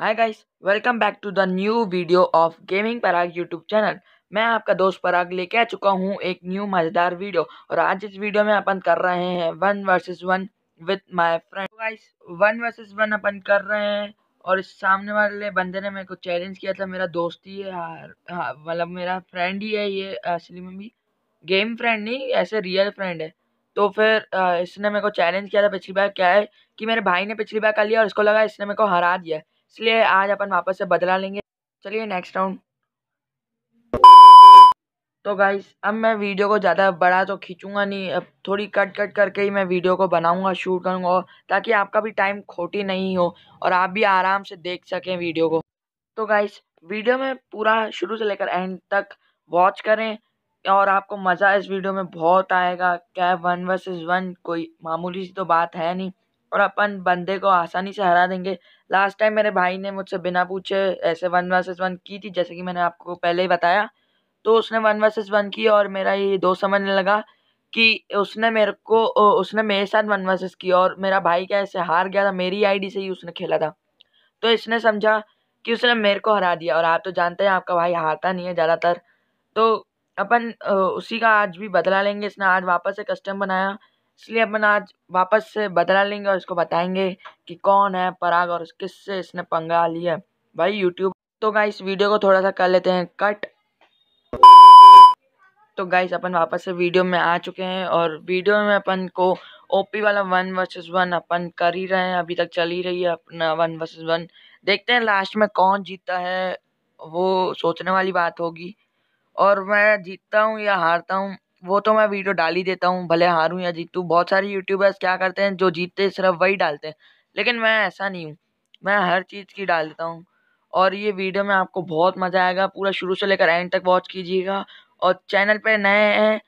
hi guys welcome back to the new video of gaming Parag YouTube channel मैं आपका दोस्त पराग लेके आ चुका हूँ एक न्यू मज़ेदार वीडियो और आज इस वीडियो में अपन कर रहे हैं one versus one with my friend guys one versus one अपन कर रहे हैं और इस सामने वाले बंदे ने मेरे को चैलेंज किया था मेरा दोस्त ही है हाँ, मतलब मेरा फ्रेंड ही है ये असली में भी गेम फ्रेंड नहीं ऐसे रियल फ्रेंड है तो फिर इसने मेरे को चैलेंज किया था पिछली बार क्या है कि मेरे भाई ने पिछली बार कर लिया और इसको लगा इसने मेरे को हरा दिया इसलिए आज अपन वापस से बदला लेंगे चलिए नेक्स्ट राउंड तो गाइस अब मैं वीडियो को ज़्यादा बड़ा तो खींचूंगा नहीं अब थोड़ी कट कट करके ही मैं वीडियो को बनाऊंगा शूट करूंगा ताकि आपका भी टाइम खोटी नहीं हो और आप भी आराम से देख सकें वीडियो को तो गाइस वीडियो में पूरा शुरू से लेकर एंड तक वॉच करें और आपको मज़ा इस वीडियो में बहुत आएगा क्या वन वर्स वन कोई मामूली सी तो बात है नहीं और अपन बंदे को आसानी से हरा देंगे लास्ट टाइम मेरे भाई ने मुझसे बिना पूछे ऐसे वन वर्सेस वन की थी जैसे कि मैंने आपको पहले ही बताया तो उसने वन वर्सेस वन की और मेरा ये दोस्त समझने लगा कि उसने मेरे को उसने मेरे साथ वन वर्सेस की और मेरा भाई क्या ऐसे हार गया था मेरी आईडी से ही उसने खेला था तो इसने समझा कि उसने मेरे को हरा दिया और आप तो जानते हैं आपका भाई हारता नहीं है ज़्यादातर तो अपन उसी का आज भी बदला लेंगे इसने आज वापस से कस्टम बनाया इसलिए अपन आज वापस से बदला लेंगे और इसको बताएंगे कि कौन है पराग और किससे इसने पंगा लिया भाई यूट्यूब तो गाइस वीडियो को थोड़ा सा कर लेते हैं कट तो गाइस अपन वापस से वीडियो में आ चुके हैं और वीडियो में अपन को ओपी वाला वन वर्सेस वन अपन कर ही रहे हैं अभी तक चल ही रही है अपना वन वर्सेस वन देखते हैं लास्ट में कौन जीतता है वो सोचने वाली बात होगी और मैं जीतता हूँ या हारता हूँ वो तो मैं वीडियो डाल ही देता हूँ भले हारूँ या जीतूँ बहुत सारे यूट्यूबर्स क्या करते हैं जो जीतते सिर्फ वही डालते हैं लेकिन मैं ऐसा नहीं हूँ मैं हर चीज़ की डालता हूँ और ये वीडियो में आपको बहुत मज़ा आएगा पूरा शुरू से लेकर एंड तक वॉच कीजिएगा और चैनल पे नए हैं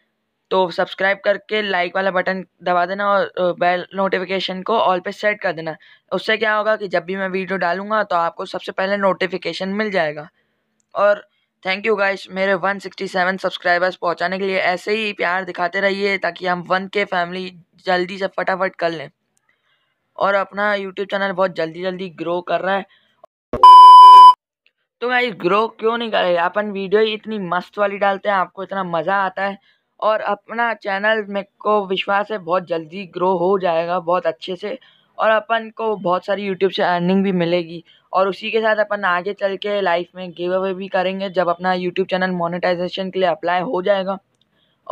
तो सब्सक्राइब करके लाइक वाला बटन दबा देना और बेल नोटिफिकेशन को ऑल पे सेट कर देना उससे क्या होगा कि जब भी मैं वीडियो डालूंगा तो आपको सबसे पहले नोटिफिकेशन मिल जाएगा और थैंक यू गाइस मेरे 167 सब्सक्राइबर्स पहुंचाने के लिए ऐसे ही प्यार दिखाते रहिए ताकि हम वन के फैमिली जल्दी से फटाफट कर लें और अपना यूट्यूब चैनल बहुत जल्दी जल्दी ग्रो कर रहा है तो गाइस ग्रो क्यों नहीं कर अपन वीडियो ही इतनी मस्त वाली डालते हैं आपको इतना मज़ा आता है और अपना चैनल मेरे को विश्वास है बहुत जल्दी ग्रो हो जाएगा बहुत अच्छे से और अपन को बहुत सारी यूट्यूब से अर्निंग भी मिलेगी और उसी के साथ अपन आगे चल के लाइफ में गिव अवे भी करेंगे जब अपना यूट्यूब चैनल मोनेटाइजेशन के लिए अप्लाई हो जाएगा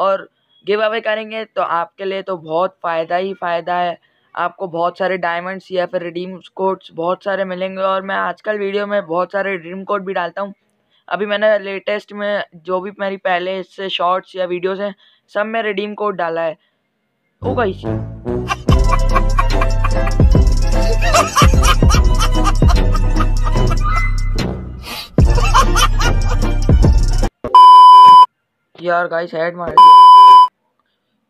और गिव अवे करेंगे तो आपके लिए तो बहुत फ़ायदा ही फ़ायदा है आपको बहुत सारे डायमंड्स या फिर रिडीम कोड्स बहुत सारे मिलेंगे और मैं आजकल वीडियो में बहुत सारे रिडीम कोड भी डालता हूँ अभी मैंने लेटेस्ट में जो भी मेरी पहले इससे शॉर्ट्स या वीडियोस हैं सब में रिडीम कोड डाला है होगा ही यार गाइस हेड मार दिया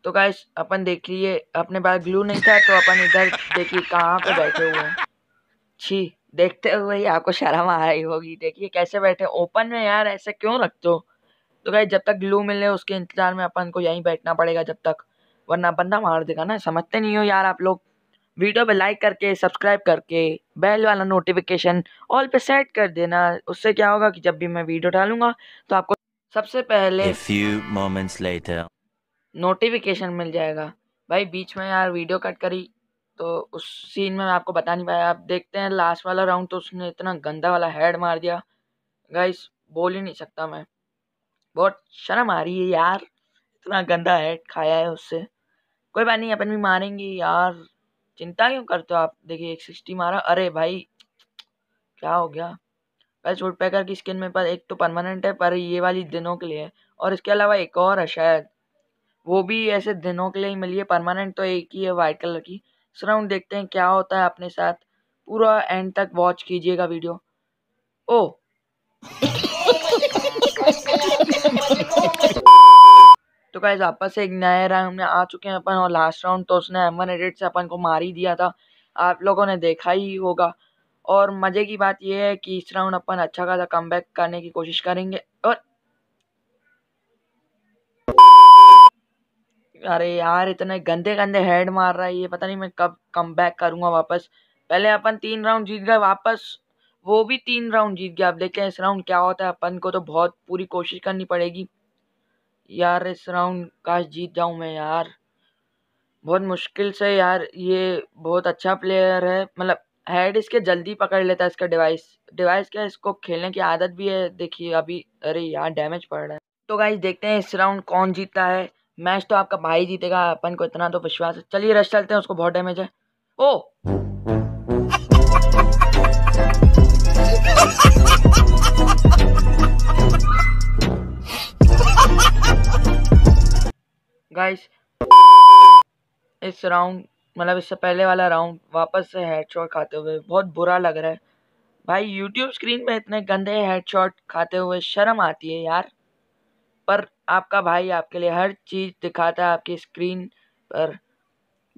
तो गाइस अपन देख लिए अपने पास ग्लू नहीं था तो अपन इधर देखिए कहाँ पे बैठे हुए हैं छी देखते हुए ही आपको शर्म आ रही होगी देखिए कैसे बैठे ओपन में यार ऐसे क्यों रखते हो तो गाइस जब तक ग्लू मिले उसके इंतजार में अपन को यहीं बैठना पड़ेगा जब तक वरना बंदा मार देगा ना समझते नहीं हो यार आप लोग वीडियो पे लाइक करके सब्सक्राइब करके बेल वाला नोटिफिकेशन ऑल पे सेट कर देना उससे क्या होगा कि जब भी मैं वीडियो डालूंगा तो आपको सबसे पहले फ्यू मोमेंट्स लेटर नोटिफिकेशन मिल जाएगा भाई बीच में यार वीडियो कट करी तो उस सीन में मैं आपको बता नहीं पाया आप देखते हैं लास्ट वाला राउंड तो उसने इतना गंदा वाला हेड मार दिया गाइस बोल ही नहीं सकता मैं बहुत शर्म आ रही है यार इतना गंदा हेड खाया है उससे कोई बात नहीं अपन भी मारेंगे यार चिंता क्यों करते हो आप देखिए एक सिक्सटी मारा अरे भाई क्या हो गया वैसे वुड पैकर की स्किन में पास एक तो परमानेंट है पर ये वाली दिनों के लिए है और इसके अलावा एक और है शायद वो भी ऐसे दिनों के लिए ही मिली है परमानेंट तो एक ही है वाइट कलर की सराउंड देखते हैं क्या होता है अपने साथ पूरा एंड तक वॉच कीजिएगा वीडियो ओ तो कैसे वापस से एक नए राउंड में आ चुके हैं अपन और लास्ट राउंड तो उसने एम वन एडेड से अपन को मार ही दिया था आप लोगों ने देखा ही होगा और मज़े की बात यह है कि इस राउंड अपन अच्छा खासा कम करने की कोशिश करेंगे और अरे यार इतने गंदे गंदे हेड मार रहा है ये पता नहीं मैं कब कम बैक करूंगा वापस पहले अपन तीन राउंड जीत गए वापस वो भी तीन राउंड जीत गया अब देखें इस राउंड क्या होता है अपन को तो बहुत पूरी कोशिश करनी पड़ेगी यार इस राउंड काश जीत जाऊं मैं यार बहुत मुश्किल से यार ये बहुत अच्छा प्लेयर है मतलब हेड इसके जल्दी पकड़ लेता है इसका डिवाइस डिवाइस क्या इसको खेलने की आदत भी है देखिए अभी अरे यार डैमेज पड़ रहा है तो गाइज देखते हैं इस राउंड कौन जीतता है मैच तो आपका भाई जीतेगा अपन को इतना तो विश्वास है चलिए रश चलते हैं उसको बहुत डैमेज है ओ इस राउंड मतलब इससे पहले वाला राउंड वापस से शॉट खाते हुए बहुत बुरा लग रहा है भाई यूट्यूब स्क्रीन पे इतने गंदे शॉट खाते हुए शर्म आती है यार पर आपका भाई आपके लिए हर चीज़ दिखाता है आपकी स्क्रीन पर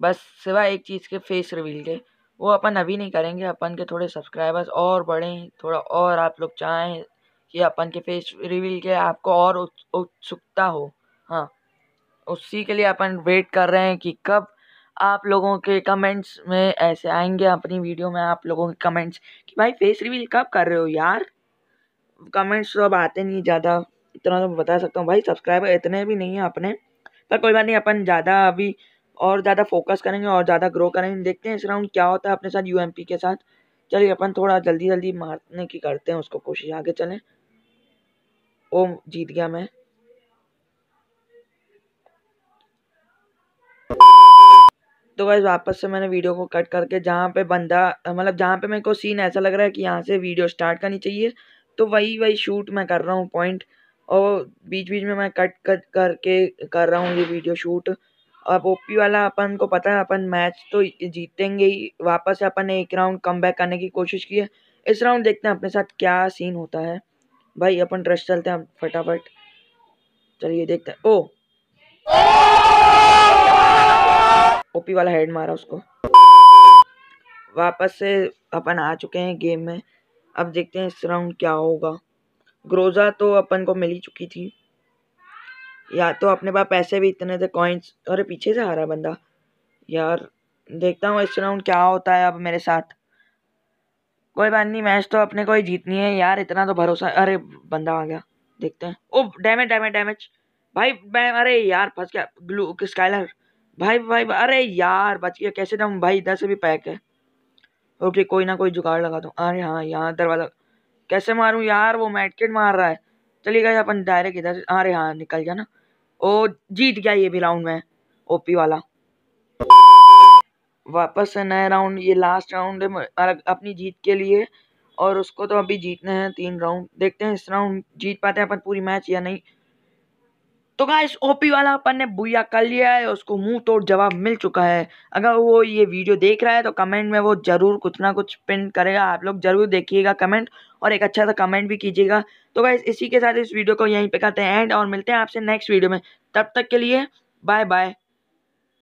बस सिवा एक चीज़ के फेस रिवील के वो अपन अभी नहीं करेंगे अपन के थोड़े सब्सक्राइबर्स और बढ़ें थोड़ा और आप लोग चाहें कि अपन के फेस रिवील के आपको और उत्सुकता हो हाँ उसी के लिए अपन वेट कर रहे हैं कि कब आप लोगों के कमेंट्स में ऐसे आएंगे अपनी वीडियो में आप लोगों के कमेंट्स कि भाई फेस रिवील कब कर रहे हो यार कमेंट्स तो अब आते नहीं ज़्यादा इतना तो बता सकता हूँ भाई सब्सक्राइबर इतने भी नहीं हैं अपने पर कोई बात नहीं अपन ज़्यादा अभी और ज़्यादा फोकस करेंगे और ज़्यादा ग्रो करेंगे देखते हैं इस राउंड क्या होता है अपने साथ यू के साथ चलिए अपन थोड़ा जल्दी जल्दी मारने की करते हैं उसको कोशिश आगे चलें ओ जीत गया मैं तो वैसे वापस से मैंने वीडियो को कट करके जहाँ पे बंदा मतलब जहाँ पे मेरे को सीन ऐसा लग रहा है कि यहाँ से वीडियो स्टार्ट करनी चाहिए तो वही वही शूट मैं कर रहा हूँ पॉइंट और बीच बीच में मैं कट कट करके कर रहा हूँ ये वीडियो शूट अब ओ वाला अपन को पता है अपन मैच तो जीतेंगे ही वापस अपन ने एक राउंड कम बैक करने की कोशिश की है इस राउंड देखते हैं अपने साथ क्या सीन होता है भाई अपन ट्रस्ट चलते हैं फटाफट चलिए देखते हैं ओ ओपी वाला हेड मारा उसको वापस से अपन आ चुके हैं गेम में अब देखते हैं इस राउंड क्या होगा ग्रोजा तो अपन को मिल ही चुकी थी या तो अपने पास पैसे भी इतने थे कॉइन्स अरे पीछे से हारा बंदा यार देखता हूँ इस राउंड क्या होता है अब मेरे साथ कोई बात नहीं मैच तो अपने को ही जीतनी है यार इतना तो भरोसा अरे बंदा आ गया देखते हैं ओ डैमेज डैमेज डैमेज भाई मैं अरे यार फंस गया ब्लू स्काइलर भाई भाई अरे यार बच गया कैसे जाऊँ भाई इधर से भी पैक है ओके कोई ना कोई जुगाड़ लगा दो अरे हाँ यहाँ दरवाज़ा कैसे मारूँ यार वो मैटकेट मार रहा है चलिए गए अपन डायरेक्ट इधर अरे हाँ निकल गया ना ओ जीत गया ये भी राउंड में ओपी वाला वापस से नया राउंड ये लास्ट राउंड है अपनी जीत के लिए और उसको तो अभी जीतने हैं तीन राउंड देखते हैं इस राउंड जीत पाते हैं अपन पूरी मैच या नहीं तो गाइस ओपी वाला अपन ने बुया कर लिया है उसको मुंह तोड़ जवाब मिल चुका है अगर वो ये वीडियो देख रहा है तो कमेंट में वो ज़रूर कुछ ना कुछ पिन करेगा आप लोग ज़रूर देखिएगा कमेंट और एक अच्छा सा कमेंट भी कीजिएगा तो गाइस इसी के साथ इस वीडियो को यहीं पे करते हैं एंड और मिलते हैं आपसे नेक्स्ट वीडियो में तब तक के लिए बाय बाय